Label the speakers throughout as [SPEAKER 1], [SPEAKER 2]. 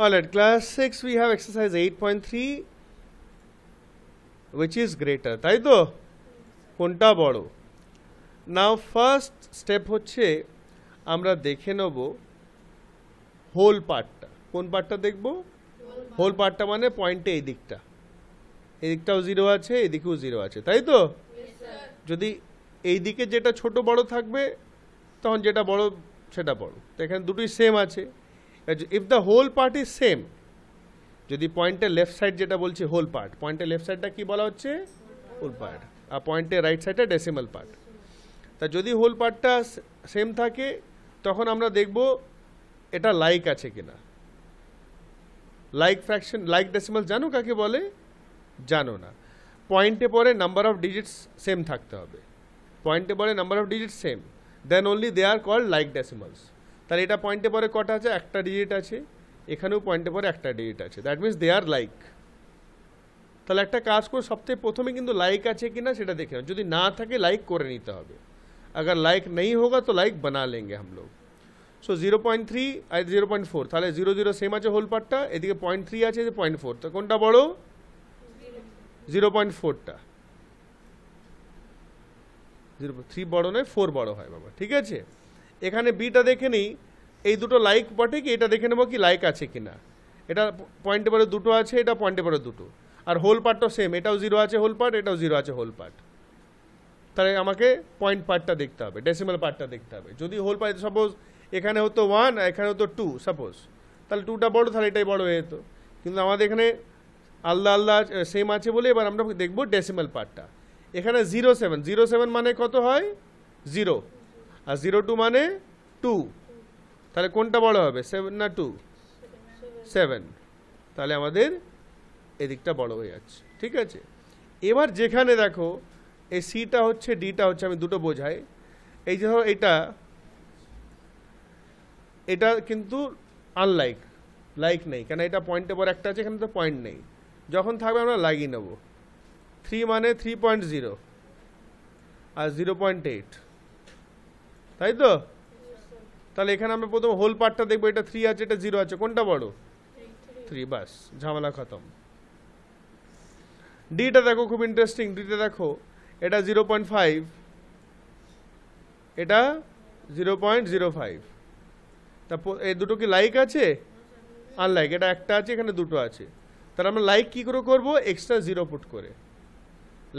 [SPEAKER 1] Alright, class 6 we have exercise 8.3 which is greater. তাই তো কোনটা বড় নাও ফার্স্ট স্টেপ হচ্ছে আমরা দেখে নেব হোল পার্টটা কোন পার্টটা দেখব হোল পার্টটা মানে পয়েন্টে এই দিকটা এই দিকটাও জিরো আছে এদিকেও জিরো আছে তাই তো যদি এই দিকে যেটা ছোট বড় থাকবে তখন যেটা বড় সেটা বড় তো এখানে দুটোই সেম আছে if the whole part is same যদি পয়েন্টের লেফট সাইড যেটা বলছি হোল পার্ট পয়েন্টের লেফট সাইডটা কি বলা হচ্ছে হোল পার্ট আর পয়েন্টের রাইট সাইডটা ডেসিমাল পার্ট তা যদি হোল পার্টটা সেম থাকে তখন আমরা দেখব এটা লাইক আছে কিনা লাইক ফ্র্যাকশন লাইক ডেসিমাল জানো কাকে বলে জানো না পয়েন্টে পরে নাম্বার অফ ডিজিটস সেম থাকতে হবে পয়েন্টে পরে number of digits same then only they are called like decimals তাহলে এটা পয়েন্টে পরে কটা আছে একটা ডিজিট আছে এখানেও পয়েন্টে পরে একটা ডিজিট আছে that means they are like তাহলে একটা কাজ করে সবথেকে প্রথমে কিন্তু লাইক আছে কি না সেটা দেখে যদি না থাকে লাইক করে নিতে হবে अगर লাইক নেই হোগা তো লাইক बना লেগে हम সো জিরো পয়েন্ট থ্রি আর জিরো পয়েন্ট ফোর তাহলে জিরো জিরো সেম আছে হোল পার্টটা এদিকে পয়েন্ট থ্রি আছে যে পয়েন্ট ফোর তো কোনটা বড় জিরো পয়েন্ট ফোরটা জিরো থ্রি বড় নয় ফোর বড় হয় বাবা ঠিক আছে এখানে বিটা দেখে নিই এই দুটো লাইক বটে কি এটা দেখে নেবো কি লাইক আছে কি না এটা পয়েন্টে পরে দুটো আছে এটা পয়েন্টে পরে দুটো আর হোল পার্টটাও সেম এটাও জিরো আছে হোল পার্ট এটাও জিরো আছে হোল পার্ট তাহলে আমাকে পয়েন্ট পার্টটা দেখতে হবে ডেসিমাল পার্টটা দেখতে হবে যদি হোল পার্ট সাপোজ এখানে হতো ওয়ান আর এখানে হতো টু সাপোজ তাহলে টুটা বড় তাহলে এটাই বড় হয়ে যেত কিন্তু আমাদের এখানে আলাদা আলদা সেম আছে বলে এবার আমরা দেখব ডেসিমাল পার্টটা এখানে জিরো সেভেন জিরো সেভেন মানে কত হয় জিরো আর জিরো টু মানে টু তাহলে কোনটা বড় হবে সেভেন না টু সেভেন তাহলে আমাদের এদিকটা বড় হয়ে যাচ্ছে ঠিক আছে এবার যেখানে দেখো এই সিটা হচ্ছে ডিটা হচ্ছে আমি দুটো বোঝাই এই যে ধরো এটা এটা কিন্তু আনলাইক লাইক নেই কেন এটা পয়েন্টের পর একটা আছে এখানে তো পয়েন্ট নেই যখন থাকবে আমরা লাগিয়ে নেব থ্রি মানে থ্রি পয়েন্ট জিরো আর জিরো পয়েন্ট এইট তাই তো তাহলে এখানে আমরা প্রথম হোল পার্টটা দেখবো এটা থ্রি আছে এটা জিরো আছে কোনটা বড় থ্রি বাস ঝামেলা খতম ডিটা দেখো খুব ইন্টারেস্টিং ডিটা দেখো এটা জিরো পয়েন্ট ফাইভ এটা জিরো পয়েন্ট জিরো ফাইভ তা এই দুটো কি লাইক আছে আনলাইক এটা একটা আছে এখানে দুটো আছে তাহলে আমরা লাইক কী করে করবো এক্সট্রা জিরো পুট করে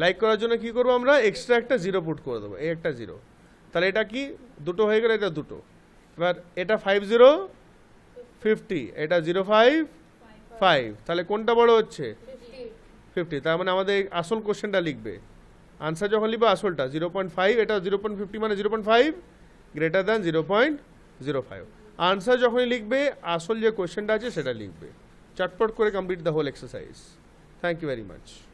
[SPEAKER 1] লাইক করার জন্য কি করব আমরা এক্সট্রা একটা জিরো পুট করে দেবো এই একটা জিরো তাহলে এটা কি দুটো হয়ে গেলে এটা দুটো এবার এটা ফাইভ জিরো ফিফটি এটা জিরো ফাইভ ফাইভ তাহলে কোনটা বড় হচ্ছে ফিফটি তার মানে আমাদের আসল কোশ্চেনটা লিখবে আনসার যখন লিখবে আসলটা জিরো পয়েন্ট ফাইভ এটা জিরো পয়েন্ট ফিফটি মানে zero point five greater than zero point zero five answer যখনই লিখবে আসল যে কোয়েশ্চেনটা আছে সেটা লিখবে চটপট করে complete the whole exercise thank you very much